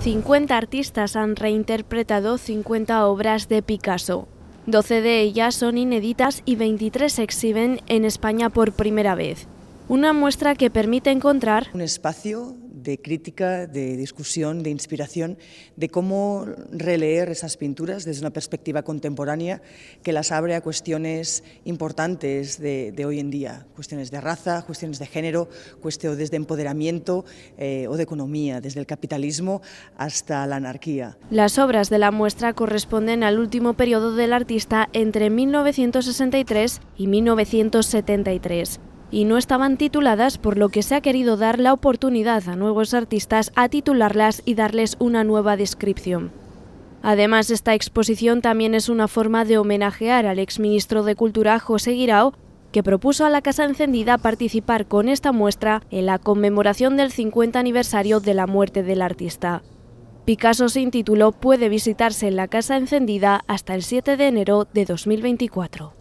50 artistas han reinterpretado 50 obras de Picasso. 12 de ellas son inéditas y 23 se exhiben en España por primera vez. Una muestra que permite encontrar un espacio de crítica, de discusión, de inspiración, de cómo releer esas pinturas desde una perspectiva contemporánea que las abre a cuestiones importantes de, hoy en día, cuestiones de raza, cuestiones de género, cuestiones de empoderamiento eh, o de economía, desde el capitalismo hasta la anarquía. Las obras de la muestra corresponden al último periodo del artista entre 1963 y 1973 y no estaban tituladas, por lo que se ha querido dar la oportunidad a nuevos artistas a titularlas y darles una nueva descripción. Además, esta exposición también es una forma de homenajear al exministro de Cultura José Guirao, que propuso a la Casa Encendida participar con esta muestra en la conmemoración del 50 aniversario de la muerte del artista. Picasso sin título puede visitarse en la Casa Encendida hasta el 7 de enero de 2024.